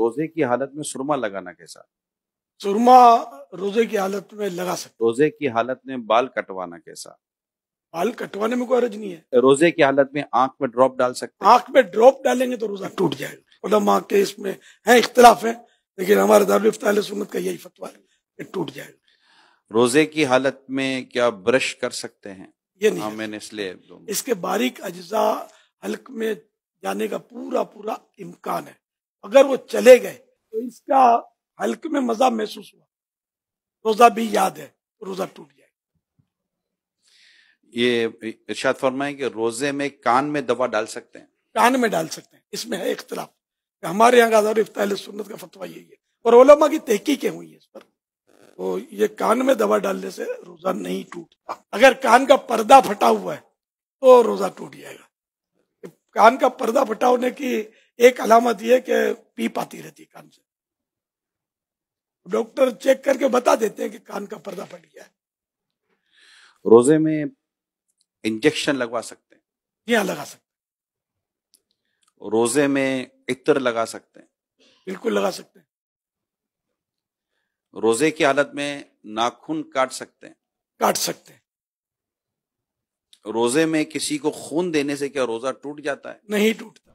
रोजे की हालत में सुरमा लगाना कैसा सुरमा रोजे की हालत में लगा सकते रोजे की हालत में बाल कटवाना कैसा बाल कटवाने में कोई अर्ज नहीं है रोजे की हालत में आंख में ड्रॉप डाल सकते आंख में ड्रॉप डालेंगे तो रोजा टूट जाएगा के इसमें है इख्तलाफ है लेकिन हमारे सुन्नत का यही फतवा है टूट जाएगा रोजे की हालत में क्या ब्रश कर सकते हैं ये नहीं हाँ, मैंने इसलिए इसके बारीक अज्जा हल्क में जाने का पूरा पूरा इम्कान है अगर वो चले गए तो इसका हल्क में मजा महसूस हुआ रोजा भी याद है तो रोजा टूट जाएगा ये इर्शाद फरमाए कि रोजे में कान में दवा डाल सकते हैं कान में डाल सकते हैं इसमें है इख्तलाफ हमारे यहाँ का इफ्ताल सुन्नत का फतवा यही है और ओलमा की तहकीकें हुई है इस पर तो ये कान में दवा डालने से रोजा नहीं टूटता अगर कान का पर्दा फटा हुआ है तो रोजा टूट जाएगा कान का पर्दा फटा होने की एक अलामत यह कि पीप आती रहती कान से डॉक्टर चेक करके बता देते हैं कि कान का पर्दा फट गया है रोजे में इंजेक्शन लगवा सकते हैं क्या लगा सकते हैं रोजे में इतर लगा सकते हैं बिल्कुल लगा सकते हैं रोजे की हालत में नाखून काट सकते हैं काट सकते हैं रोजे में किसी को खून देने से क्या रोजा टूट जाता है नहीं टूटता